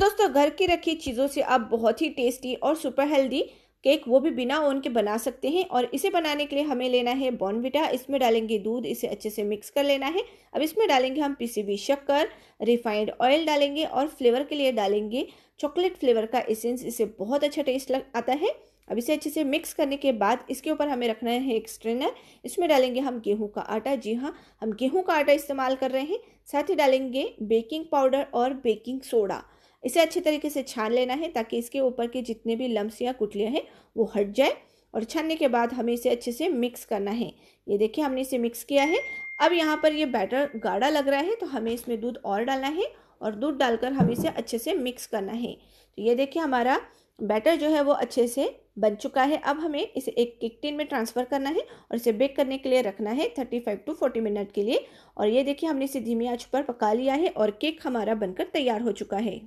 दोस्तों घर की रखी चीज़ों से आप बहुत ही टेस्टी और सुपर हेल्दी केक वो भी बिना ओन के बना सकते हैं और इसे बनाने के लिए हमें लेना है बॉर्नविटा इसमें डालेंगे दूध इसे अच्छे से मिक्स कर लेना है अब इसमें डालेंगे हम पीसी भी शक्कर रिफाइंड ऑयल डालेंगे और फ्लेवर के लिए डालेंगे चॉकलेट फ्लेवर का एसेंस इसे बहुत अच्छा टेस्ट लग आता है अब इसे अच्छे से मिक्स करने के बाद इसके ऊपर हमें रखना है एक स्ट्रेनर इसमें डालेंगे हम गेहूं का आटा जी हाँ हम गेहूं का आटा इस्तेमाल कर रहे हैं साथ ही डालेंगे बेकिंग पाउडर और बेकिंग सोडा इसे अच्छे तरीके से छान लेना है ताकि इसके ऊपर के जितने भी लम्स या कुटलियाँ हैं वो हट जाए और छानने के बाद हमें इसे अच्छे से मिक्स करना है ये देखिए हमने इसे मिक्स किया है अब यहाँ पर ये बैटर गाढ़ा लग रहा है तो हमें इसमें दूध और डालना है और दूध डालकर हमें इसे अच्छे से मिक्स करना है तो ये देखिए हमारा बैटर जो है वो अच्छे से बन चुका है अब हमें इसे एक केक टिन में ट्रांसफ़र करना है और इसे बेक करने के लिए रखना है thirty five to forty minute के लिए और ये देखिए हमने इसे धीमी आंच पर पका लिया है और केक हमारा बनकर तैयार हो चुका है